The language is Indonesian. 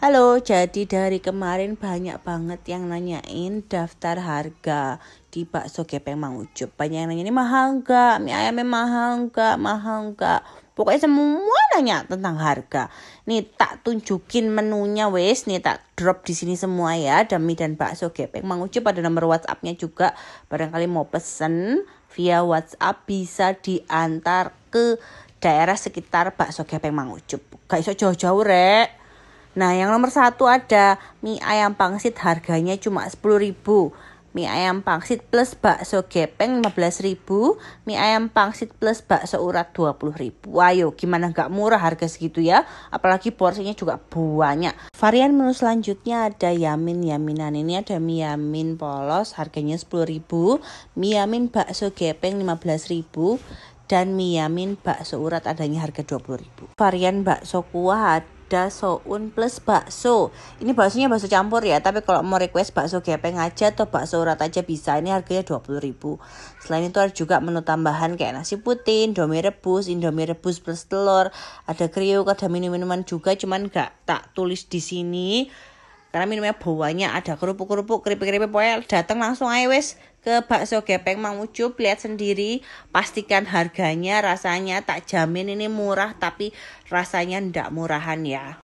Halo, jadi dari kemarin banyak banget yang nanyain daftar harga di bakso gepeng Mang Ucup. Banyak yang nanya ini mahal enggak, mie ayamnya mahal enggak, mahal enggak. Pokoknya semua nanya tentang harga. Nih tak tunjukin menunya wes, nih tak drop di sini semua ya. Demi dan bakso gepeng Mang Ucup ada nomor WhatsAppnya juga. Barangkali mau pesen via WhatsApp bisa diantar ke daerah sekitar bakso gepeng Mang Ucup. Gak iso jauh-jauh rek. Nah, yang nomor satu ada mie ayam pangsit harganya cuma 10.000. Mie ayam pangsit plus bakso gepeng 15.000, mie ayam pangsit plus bakso urat 20.000. Ayo, gimana nggak murah harga segitu ya? Apalagi porsinya juga banyak. Varian menu selanjutnya ada yamin yaminan ini ada mie yamin polos harganya 10.000, mie yamin bakso gepeng 15.000 dan mie bakso urat adanya harga 20.000. Varian bakso kuah ada soun plus bakso. Ini baksonya bakso campur ya, tapi kalau mau request bakso gepeng aja atau bakso urat aja bisa. Ini harganya 20.000. Selain itu ada juga menu tambahan kayak nasi putih, indomie rebus, indomie rebus plus telur, ada kriuk, ada minum-minuman juga cuman gak tak tulis di sini karena minumnya bawahnya ada kerupuk-kerupuk keripik-keripik pokoknya datang langsung aja wes ke bakso gepeng Mang Ucup lihat sendiri pastikan harganya rasanya tak jamin ini murah tapi rasanya ndak murahan ya